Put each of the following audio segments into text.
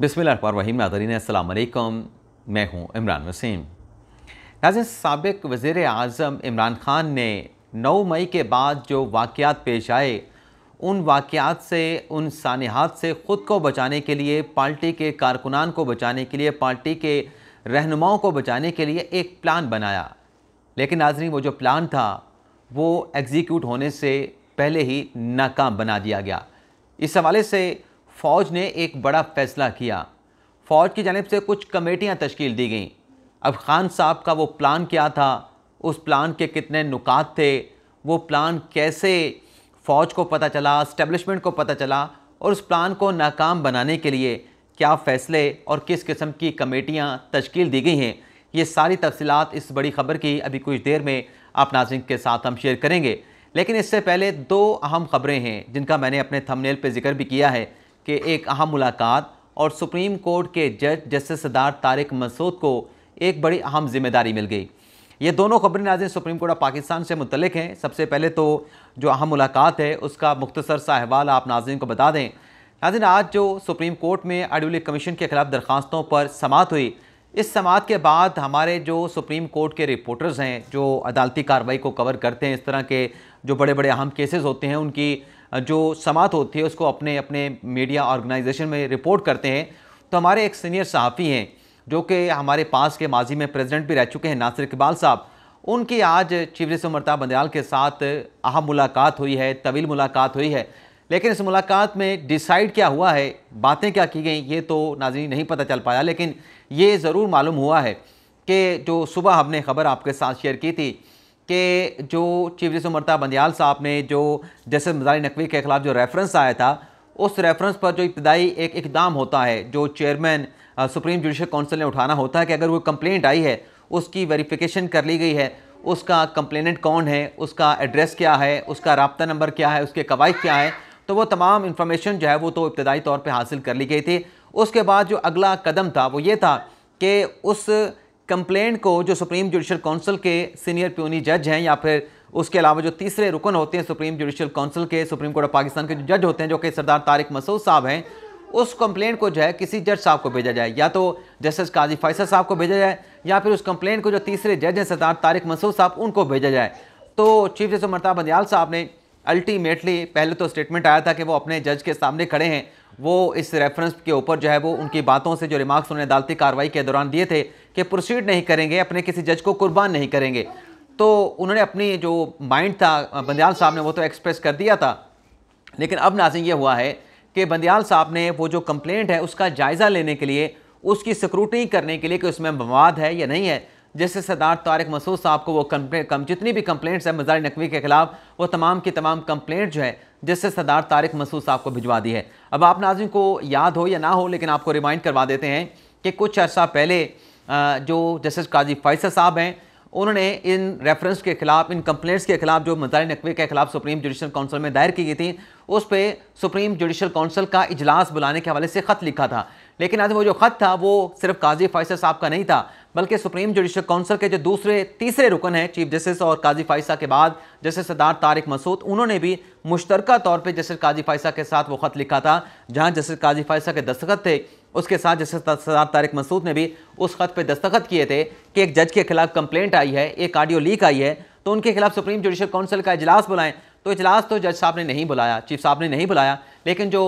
बिसमीम नादरीन अल्लाम मैं हूँ इमरान वसीम नाजिन सबक वज़र अजम इमरान ख़ान ने 9 मई के बाद जो वाक़ात पेश आए उन वाक़ात से उन सानहत से ख़ुद को बचाने के लिए पार्टी के कारकुनान को बचाने के लिए पार्टी के रहनुमाओं को बचाने के लिए एक प्लान बनाया लेकिन नाजरी वो जो प्लान था वो एग्जीक्यूट होने से पहले ही नाकाम बना दिया गया इस हवाले से फ़ौज ने एक बड़ा फैसला किया फ़ौज की जानब से कुछ कमेटियाँ तश्कील दी गईं अब ख़ान साहब का वो प्लान क्या था उस प्लान के कितने नुकात थे वो प्लान कैसे फ़ौज को पता चला इस्टेब्लिशमेंट को पता चला और उस प्लान को नाकाम बनाने के लिए क्या फ़ैसले और किस किस्म की कमेटियाँ तश्कील दी गई हैं ये सारी तफसीत इस बड़ी खबर की अभी कुछ देर में आप नाजिन के साथ हम शेयर करेंगे लेकिन इससे पहले दो अहम खबरें हैं जिनका मैंने अपने थमनेल पर जिक्र भी किया है के एक अहम मुलाकात और सुप्रीम कोर्ट के जज जस्टिस सदार तारिक मसूद को एक बड़ी अहम जिम्मेदारी मिल गई ये दोनों खबरें नाजिन सुप्रीम कोर्ट ऑफ पाकिस्तान से मुतलक हैं सबसे पहले तो जो अहम मुलाकात है उसका मुख्तसर सा अहवाल आप नाजिन को बता दें नाजिन आज जो सुप्रीम कोर्ट में आडोली कमीशन के खिलाफ दरख्वास्तों पर समात हुई इस समात के बाद हमारे जो सुप्रीम कोर्ट के रिपोर्टर्स हैं जो अदालती कार्रवाई को कवर करते हैं इस तरह के जो बड़े बड़े अहम केसेस होते हैं उनकी जो समात होती है उसको अपने अपने मीडिया ऑर्गेनाइजेशन में रिपोर्ट करते हैं तो हमारे एक सीनियर सहाफ़ी हैं जो कि हमारे पास के माजी में प्रेसिडेंट भी रह चुके हैं नासिर इकबाल साहब उनकी आज चीफ जस्टिस अमरताब बंदयाल के साथ अहम मुलाकात हुई है तवील मुलाकात हुई है लेकिन इस मुलाकात में डिसाइड क्या हुआ है बातें क्या की गई ये तो नाजरी नहीं पता चल पाया लेकिन ये ज़रूर मालूम हुआ है कि जो सुबह हमने खबर आपके साथ शेयर की थी कि जो चीफ जस्टिस उमरता बंदयाल साहब ने जो जस्टिस मजारी नकवी के खिलाफ जो रेफरेंस आया था उस रेफरेंस पर जो इब्तदाई एक इकदाम होता है जो चेयरमैन सुप्रीम जुडिशल काउंसिल ने उठाना होता है कि अगर वो कंप्लेंट आई है उसकी वेरिफिकेशन कर ली गई है उसका कंप्लेनेंट कौन है उसका एड्रेस क्या है उसका रबता नंबर क्या है उसके कवायद क्या है तो वो तमाम इन्फॉर्मेशन जो है वो तो इब्तदाई तौर पर हासिल कर ली गई थी उसके बाद जो अगला कदम था वो ये था कि उस कंप्लेंट को जो सुप्रीम जुडिशल काउंसिल के सीनियर प्यूनी जज हैं या फिर उसके अलावा जो तीसरे रुकन होते हैं सुप्रीम जुडिशल काउंसिल के सुप्रीम कोर्ट ऑफ पाकिस्तान के जो जज होते हैं जो कि सरदार तारिक मसूद साहब हैं उस कंप्लेंट को जो है किसी जज साहब को भेजा जाए या तो जस्टिस काजी फैसल साहब को भेजा जाए या फिर उस कंप्लेंट को जो तीसरे जज हैं सरदार तारिक मसूद साहब उनको भेजा जाए तो चीफ जस्टिस मरता बंदयाल साहब ने अल्टीमेटली पहले तो स्टेटमेंट आया था कि वो अपने जज के सामने खड़े हैं वो इस रेफरेंस के ऊपर जो है वो उनकी बातों से जो रिमार्क्स उन्होंने अदालती कार्रवाई के दौरान दिए थे कि प्रोसीड नहीं करेंगे अपने किसी जज को कुर्बान नहीं करेंगे तो उन्होंने अपनी जो माइंड था बंदयाल साहब ने वो तो एक्सप्रेस कर दिया था लेकिन अब नाजिम ये हुआ है कि बंदयाल साहब ने वो जो कंप्लेंट है उसका जायज़ा लेने के लिए उसकी सिक्रूटनी करने के लिए कि उसमें मवाद है या नहीं है जैसे सरदार तारक मसूद साहब को वो कम जितनी भी कंप्लेंट्स है मजार नकवी के खिलाफ वो तमाम की तमाम कंप्लेंट जो है जैसे सरदार तारक मसूद साहब को भिजवा दी है अब आप नाजिम को याद हो या ना हो लेकिन आपको रिमाइंड करवा देते हैं कि कुछ अर्सा पहले जो जस्टिस काजी फैसल साहब हैं उन्होंने इन रेफरेंस के खिलाफ इन कंप्लेंट्स के खिलाफ जो मजार नकवी के खिलाफ सुप्रीम जुडिशल काउंसिल में दायर की गई थी उस पर सुप्रीम जुडिशल काउंसिल का इजलास बुलाने के हवाले से ख़त लिखा था लेकिन आज वो जो ख़त था वो सिर्फ काजी फायसा साहब का नहीं था बल्कि सुप्रीम जुडिशल काउंसिल के जो दूसरे तीसरे रुकन हैं चीफ जस्टिस और काजी फाइसा के बाद जस्टिस सदार तारिक मसूद उन्होंने भी मुश्तरक तौर पर जस्टिस काजी फ़ैसा के साथ वो ख़त लिखा था जहाँ जस्टिस काजी फ़ैसा के दस्तखत थे उसके साथ जस्टिस सदार तारिक मसूद ने भी उस खत पर दस्तखत किए थे कि एक जज के खिलाफ कंप्लेंट आई है एक ऑडियो लीक आई है तो उनके खिलाफ सुप्रीम जुडिशल काउंसिल का इजलास बुलाएं तो इजलास तो जज साहब ने नहीं बुलाया चीफ साहब ने नहीं बुलाया लेकिन जो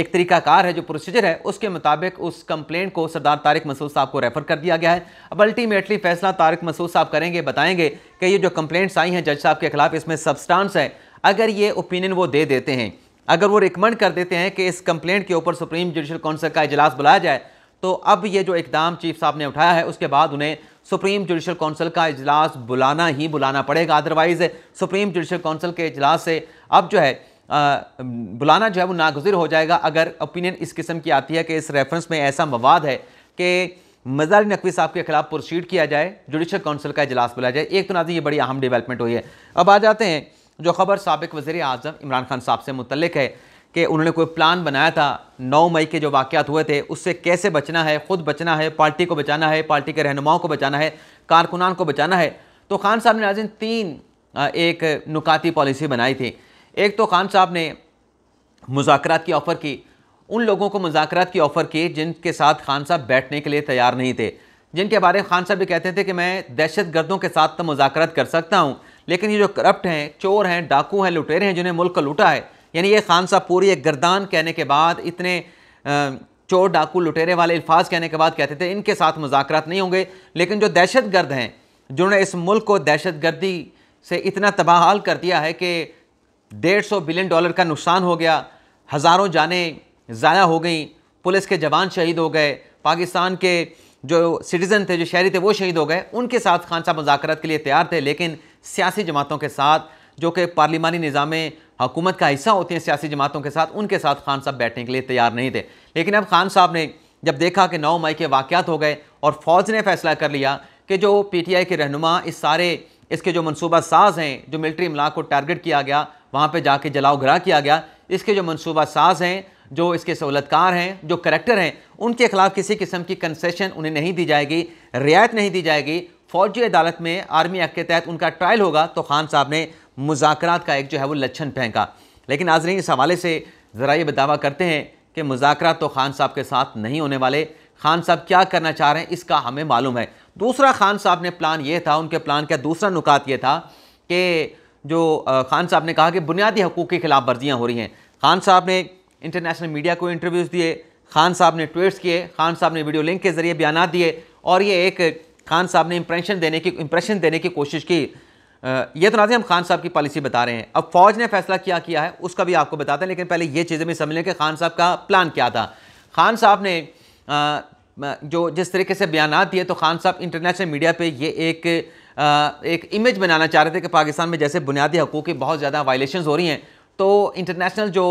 एक तरीकाकार है जो प्रोसीजर है उसके मुताबिक उस कंप्लेन को सरदार तारिक मसूद साहब को रेफ़र कर दिया गया है अब अल्टीमेटली फैसला तारिक मसूद साहब करेंगे बताएंगे कि ये जो कंप्लेंट्स आई हैं जज साहब के खिलाफ इसमें सबस्टांस है अगर ये ओपिनियन वो दे देते हैं अगर वो रिकमेंड कर देते हैं कि इस कंप्लेंट के ऊपर सुप्रीम जुडिशल काउंसिल का इजलास बुलाया जाए तो अब ये जो इकदाम चीफ साहब ने उठाया है उसके बाद उन्हें सुप्रीम जुडिशल काउंसिल का इजलास बुलाना ही बुलाना पड़ेगा अदरवाइज़ सुप्रीम जुडिशल काउंसिल के इजलास से अब जो है बुलाना जो है वो नागजिर हो जाएगा अगर ओपिनियन इस किस्म की आती है कि इस रेफरेंस में ऐसा मवाद है कि मजार नकवी साहब के खिलाफ प्रोसीड किया जाए जुडिशल काउंसिल का इजलास बुलाया जाए एक तो नाजी ये बड़ी अहम डेवलपमेंट हुई है अब आ जाते हैं जो खबर सबक वजी अजम इमरान खान साहब से मुतलक है कि उन्होंने कोई प्लान बनाया था नौ मई के जो वाक़ात हुए थे उससे कैसे बचना है ख़ुद बचना है पार्टी को बचाना है पार्टी के रहनुमाओं को बचाना है कारकुनान को बचाना है तो खान साहब ने नाजिन तीन एक नुकाती पॉलिसी बनाई थी एक तो खान साहब ने मुजाकरात की ऑफ़र की उन लोगों को मुजाकरात की ऑफ़र की जिनके साथ खान साहब बैठने के लिए तैयार नहीं थे जिनके बारे में खान साहब भी कहते थे कि मैं दहशत गर्दों के साथ तो मुजाकर कर सकता हूँ लेकिन ये जो करप्ट हैं चोर हैं डाकू हैं लुटेरे हैं जिन्हें मुल्क लूटा है यानी ये खान साहब पूरी एक गर्दान कहने के बाद इतने चोर डाकू लुटेरे वाले अल्फाज कहने के बाद कहते थे इनके साथ मुजाकर नहीं होंगे लेकिन जो दहशत गर्द हैं जिन्होंने इस मुल्क को दहशत गर्दी से इतना तबाहाल कर दिया है कि डेढ़ सौ बिलियन डॉलर का नुकसान हो गया हज़ारों जाने ज़ाया हो गई पुलिस के जवान शहीद हो गए पाकिस्तान के जो सिटीज़न थे जो शहरी थे वो शहीद हो गए उनके साथ खान साहब मुजाकर के लिए तैयार थे लेकिन सियासी जमातों के साथ जो कि पार्लिमानी निज़ाम हुकूमत का हिस्सा होती हैं सियासी जमातों के साथ उनके साथ खान साहब बैठने के लिए तैयार नहीं थे लेकिन अब खान साहब ने जब देखा कि नौ मई के वाक़ात हो गए और फ़ौज ने फैसला कर लिया कि जो पी टी आई के रहनुमा इस सारे इसके जो मनसूबा साज हैं जो मिल्ट्री इमला को टारगेट किया गया वहाँ पर जाके जलाओ घरा किया गया इसके जो मनसूबा साज हैं जो इसके सहूलतकार हैं जो करेक्टर हैं उनके खिलाफ किसी किस्म की कंसेशन उन्हें नहीं दी जाएगी रियायत नहीं दी जाएगी फौजी अदालत में आर्मी एक्ट के तहत उनका ट्रायल होगा तो खान साहब ने मुजाकर का एक जो है वो लच्छन फेंका लेकिन आज नहीं इस हवाले से ज़रा ये दावा करते हैं कि मुजाकर तो खान साहब के साथ नहीं होने वाले खान साहब क्या करना चाह रहे हैं इसका हमें मालूम है दूसरा खान साहब ने प्लान ये था उनके प्लान का दूसरा नुकात ये था कि जो खान साहब ने कहा कि बुनियादी हकूक़ के ख़िलाफ़ वर्जियाँ हो रही हैं खान साहब ने इंटरनेशनल मीडिया को इंटरव्यूज़ दिए खान साहब ने ट्वीट्स किए खान साहब ने वीडियो लिंक के ज़रिए बयान दिए और ये एक खान साहब ने इंप्रेशन देने की इंप्रेशन देने की कोशिश की ये तो हम खान साहब की पॉलिसी बता रहे हैं अब फौज ने फैसला क्या किया है उसका भी आपको बताते हैं लेकिन पहले ये चीज़ें भी समझ लें कि खान साहब का प्लान क्या था खान साहब ने जो जिस तरीके से बयान दिए तो खान साहब इंटरनेशनल मीडिया पर ये एक एक इमेज बनाना चाह रहे थे कि पाकिस्तान में जैसे बुनियादी हकूक़ की बहुत ज़्यादा वायलेशन हो रही हैं तो इंटरनेशनल जो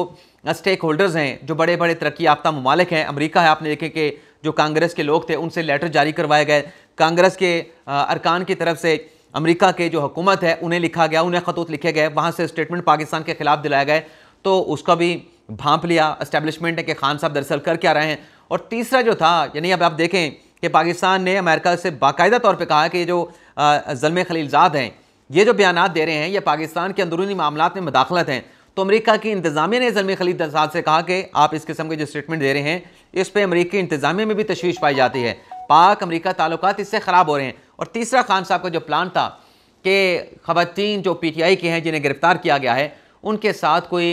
स्टेक होल्डर्स हैं जो बड़े बड़े तरक्की याफ्ता ममालिक हैं अमरीका है आपने देखे कि जो कांग्रेस के लोग थे उनसे लेटर जारी करवाए गए कांग्रेस के अरकान की तरफ से अमरीका के जो हुकूमत है उन्हें लिखा गया उन्हें खतूत लिखे गए वहाँ से स्टेटमेंट पाकिस्तान के खिलाफ दिलाए गए तो उसका भी भाँप लिया इस्टेबलिशमेंट है कि खान साहब दरअसल कर क्या रहे हैं और तीसरा जो था यानी अब आप देखें कि पाकिस्तान ने अमेरिका से बाकायदा तौर पर कहा कि ये जो जलम खलीलजाद हैं ये जो बयान दे रहे हैं ये पाकिस्तान के अंदरूनी मामला में मदाखलत हैं तो अमेरिका की इंतजामिया ने जलम खलीलजाद से कहा कि आप इस किस्म के जो स्टेटमेंट दे रहे हैं इस पर अमरीकी इंतजामिया में भी तशवीश पाई जाती है पाक अमरीका ताल्लुक इससे ख़राब हो रहे हैं और तीसरा खान साहब का जो प्लान था कि ख़वान जो पी टी आई के हैं जिन्हें गिरफ़्तार किया गया है उनके साथ कोई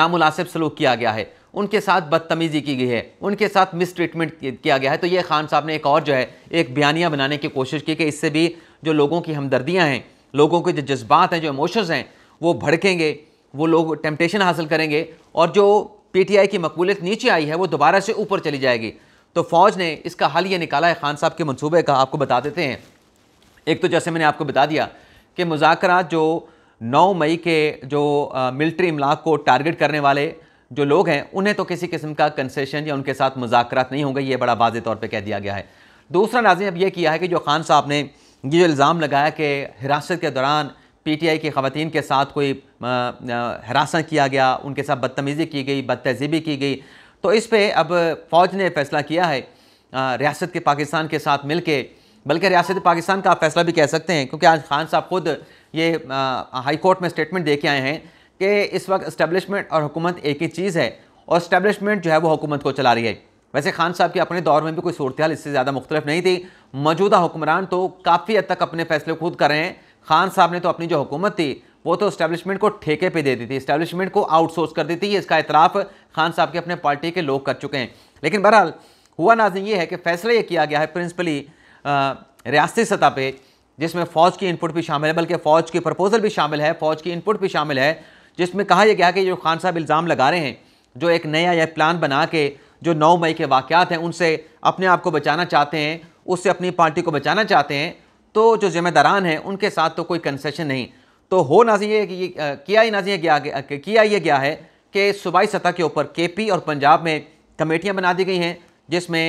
नामनासिब सलूक किया गया है उनके साथ बदतमीज़ी की गई है उनके साथ मिसट्रीटमेंट किया गया है तो ये खान साहब ने एक और जो है एक बयानिया बनाने की कोशिश की कि इससे भी जो लोगों की हमदर्दियाँ हैं लोगों के जो जज्बात हैं जो इमोशंस हैं वो भड़केंगे वो लोग टेम्पटेशन हासिल करेंगे और जो पीटीआई की मकबूलियत नीचे आई है वो दोबारा से ऊपर चली जाएगी तो फौज ने इसका हल ये निकाला है खान साहब के मंसूबे का आपको बता देते हैं एक तो जैसे मैंने आपको बता दिया कि मुजाकर जो 9 मई के जो मिलिट्री इमलाक को टारगेट करने वाले जो लोग हैं उन्हें तो किसी किस्म का कंसेशन या उनके साथ मुजाकर नहीं होंगे ये बड़ा वाज तौर पर कह दिया गया है दूसरा नाजिम अब यह किया है कि जो खान साहब ने ये जो इल्ज़ाम लगाया कि हिरासत के दौरान पी टी आई की खातन के साथ कोई हरासा किया गया उनके साथ बदतमीज़ी की गई तहजीबी की गई तो इस पर अब फ़ौज ने फ़ैसला किया है रियासत के पाकिस्तान के साथ मिल के बल्कि रियासत पाकिस्तान का आप फैसला भी कह सकते हैं क्योंकि आज खान साहब खुद ये हाई कोर्ट में स्टेटमेंट दे के आए हैं कि इस वक्त इस्टेब्लिशमेंट और हुकूमत एक ही चीज़ है और इस्टेब्लिशमेंट जो है वो हुकूमत को चला रही है वैसे खान साहब के अपने दौर में भी कोई सूरत हाल इससे ज़्यादा मुख्तलिफ नहीं थी मौजूदा हुक्मरान तो काफ़ी हद तक अपने फैसले खुद कर रहे हैं खान साहब ने तो अपनी जो हुकूमत थी वो तो इस्टेब्लिशमेंट को ठेके पे दे दी थी इस्टेब्लिशमेंट को आउटसोर्स कर दी थी इसका इतराफ खान साहब के अपने पार्टी के लोग कर चुके हैं लेकिन बहरहाल हुआ नाजन ये है कि फैसला ये किया गया है प्रिंसिपली रियाती सतह पर जिसमें फ़ौज की इनपुट भी शामिल है बल्कि फ़ौज की प्रपोजल भी शामिल है फ़ौज की इनपुट भी शामिल है जिसमें कहा यह गया कि जो खान साहब इल्ज़ाम लगा रहे हैं जो एक नया यह प्लान बना के जो नौ मई के वाक़ात हैं उनसे अपने आप को बचाना चाहते हैं उससे अपनी पार्टी को बचाना चाहते हैं तो जो ज़िम्मेदारान हैं उनके साथ तो कोई कंसेशन नहीं तो हो ना ये किया ही ना ये गया किया ये गया है कि सूबाई सतह के ऊपर के पी और पंजाब में कमेटियाँ बना दी गई हैं जिसमें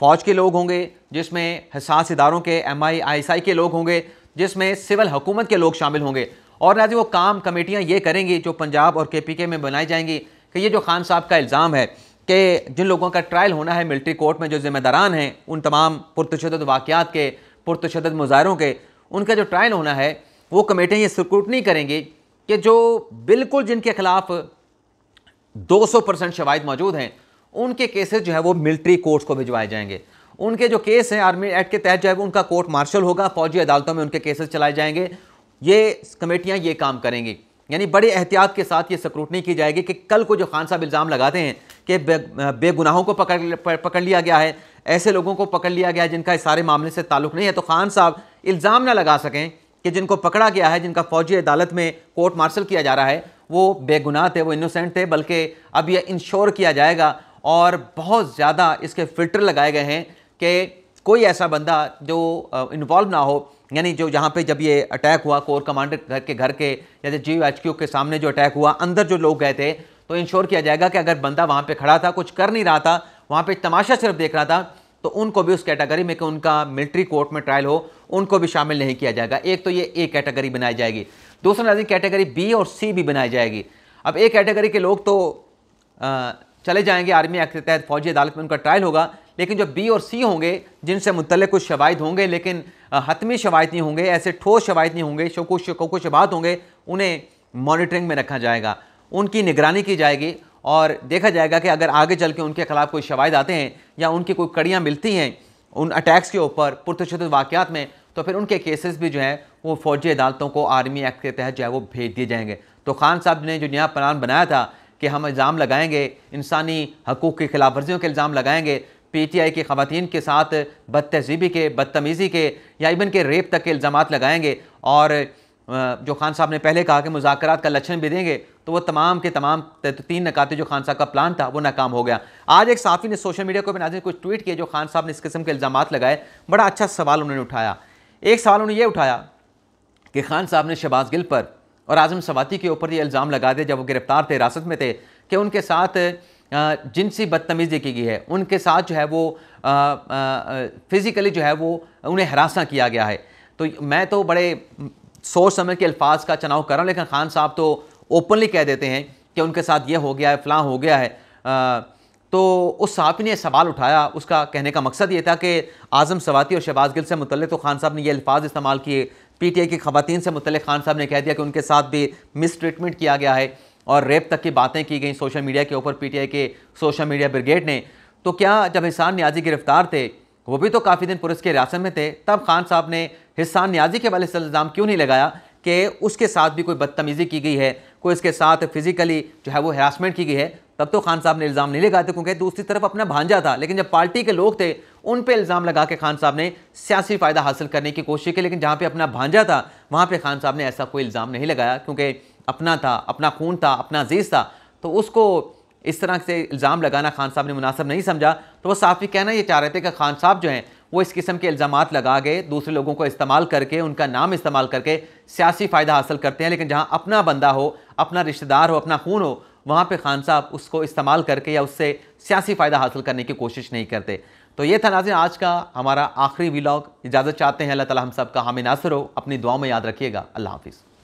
फ़ौज के लोग होंगे जिसमें हसास इदारों के M I I S I के लोग होंगे जिसमें सिविल हुकूमत के लोग शामिल होंगे और जी वो काम कमेटियाँ ये करेंगी जो पंजाब और के पी के में बनाई जाएंगी कि ये जो खान साहब का इल्ज़ाम है कि जिन लोगों का ट्रायल होना है मिलिट्री कोर्ट में जो ज़िम्मेदारान हैं उन तमाम पुरतशद वाक़ात के पुरतशद मुजाहरों के उनका जो ट्रायल होना है वो कमेटियाँ ये स्क्रूटनी करेंगी कि जो बिल्कुल जिनके खिलाफ 200 परसेंट शवाद मौजूद हैं उनके केसेस जो है वो मिलिट्री कोर्ट्स को भिजवाए जाएंगे उनके जो केस हैं आर्मी एक्ट के तहत जो है उनका कोर्ट मार्शल होगा फौजी अदालतों में उनके केसेस चलाए जाएंगे ये कमेटियाँ ये काम करेंगी यानी बड़े एहतियात के साथ ये स्क्रूटनी की जाएगी कि कल को जो खान साहब इल्ज़ाम लगाते हैं कि बे, बेगुनाहों को पकड़ पकड़ लिया गया है ऐसे लोगों को पकड़ लिया गया है जिनका इस सारे मामले से ताल्लुक़ नहीं है तो खान साहब इल्ज़ाम ना लगा सकें कि जिनको पकड़ा गया है जिनका फौजी अदालत में कोर्ट मार्शल किया जा रहा है वो बेगुनाह थे वो इनोसेंट थे बल्कि अब यह इंश्योर किया जाएगा और बहुत ज़्यादा इसके फ़िल्टर लगाए गए हैं कि कोई ऐसा बंदा जो इन्वॉल्व ना हो यानी जो जहाँ पे जब ये अटैक हुआ कोर कमांडर घर के घर के या जी एच के सामने जो अटैक हुआ अंदर जो लोग गए थे तो इंश्योर किया जाएगा कि अगर बंदा वहाँ पे खड़ा था कुछ कर नहीं रहा था वहाँ पे तमाशा सिर्फ देख रहा था तो उनको भी उस कैटेगरी में कि उनका मिलिट्री कोर्ट में ट्रायल हो उनको भी शामिल नहीं किया जाएगा एक तो ये ए कैटेगरी बनाई जाएगी दूसरा नज़र कैटेगरी बी और सी भी बनाई जाएगी अब ए कैटेगरी के लोग तो चले जाएंगे आर्मी एक्ट के तहत फौजी अदालत में उनका ट्रायल होगा लेकिन जो बी और सी होंगे जिनसे मुतल कुछ शवाद होंगे लेकिन हतमी शवायद नहीं होंगे ऐसे ठोस शवायद नहीं होंगे शोको शोको शबात होंगे उन्हें मॉनिटरिंग में रखा जाएगा उनकी निगरानी की जाएगी और देखा जाएगा कि अगर आगे चल के उनके खिलाफ कोई शवाद आते हैं या उनकी कोई कड़ियाँ मिलती हैं उन अटैक्स के ऊपर पुरतशद वाक़ात में तो फिर उनके केसेस भी जो हैं वो फौजी अदालतों को आर्मी एक्ट के तहत जो है वो भेज दिए जाएंगे तो खान साहब ने जो नया प्लान बनाया था कि हम इल्ज़ाम लगाएंगे इंसानी हकूक़ की खिलाफ वर्जियों के इल्ज़ाम लगाएंगे पी टी आई की खातन के साथ बदतजीबी के बदतमीज़ी के या इवन के रेप तक के इल्ज़ाम लगाएंगे और जो खान साहब ने पहले कहा कि मुजाकर का लक्षण भी देंगे तो वो तमाम के तमाम तीन नकाते जो खान साहब का प्लान था वो नाकाम हो गया आज एक साफ़ी ने सोशल मीडिया को भी नाजिर कुछ ट्वीट किए जो खान साहब ने इस किस्म के इल्ज़ाम लगाए बड़ा अच्छा सवाल उन्होंने उठाया एक सवाल उन्होंने ये उठाया कि खान साहब ने शबाज़ गिल पर और आजम सवाती के ऊपर ये इल्ज़ाम लगा दिया जब वो गिरफ़्तार थे हिरासत में थे कि उनके साथ जिनसी बदतमीज़ी की गई है उनके साथ जो है वो फ़िज़िकली जो है वो उन्हें हरासा किया गया है तो मैं तो बड़े सोच समझ के अल्फाज का चुनाव कर रहा हूँ लेकिन खान साहब तो ओपनली कह देते हैं कि उनके साथ ये हो गया है फ़लाँ हो गया है आ, तो उस साहब ने सवाल उठाया उसका कहने का मकसद ये था कि आज़म सवाती और शहबाज गिल से मुतल तो खान साहब ने ये अल्फाज इस्तेमाल किए पी टी आई की ख़वान से मुतल खान साहब ने कह दिया कि उनके साथ भी मिस ट्रीटमेंट किया गया है और रेप तक की बातें की गई सोशल मीडिया के ऊपर पीटीआई के सोशल मीडिया ब्रिगेड ने तो क्या जब हिसान न्याजी गिरफ्तार थे वो भी तो काफ़ी दिन पुलिस के हिरासत में थे तब खान साहब ने हिसान न्याजी के वाले इल्ज़ाम क्यों नहीं लगाया कि उसके साथ भी कोई बदतमीज़ी की गई है कोई इसके साथ फिजिकली जो है वो हरासमेंट की गई है तब तो खान साहब ने इल्ज़ाम नहीं लगाते क्योंकि दूसरी तरफ अपना भांजा था लेकिन जब पार्टी के लोग थे उन पे इल्ज़ाम लगा के खान साहब ने सियासी फ़ायदा हासिल करने की कोशिश की लेकिन जहाँ पे अपना भांजा था वहाँ पे खान साहब ने ऐसा कोई इल्ज़ाम नहीं लगाया क्योंकि अपना था अपना खून था अपना अजीज़ था तो उसको इस तरह से इल्ज़ाम लगाना खान साहब ने मुनासब नहीं समझा तो वो साफ ही कहना ये चाह रहे थे कि खान साहब जो हैं वो इस किस्म के इल्ज़ाम लगा के दूसरे लोगों को इस्तेमाल करके उनका नाम इस्तेमाल करके सियासी फ़ायदा हासिल करते हैं लेकिन जहाँ अपना बंदा हो अपना रिश्तेदार हो अपना खून हो वहाँ पर खान साहब उसको इस्तेमाल करके या उससे सियासी फ़ायदा हासिल करने की कोशिश नहीं करते तो ये था नाजिन आज का हमारा आखिरी व्लॉग इजाज़त चाहते हैं अल्लाह ताली हम सब का हामिनासर हो अपनी दुआ में याद रखिएगा अल्लाह हाफिज़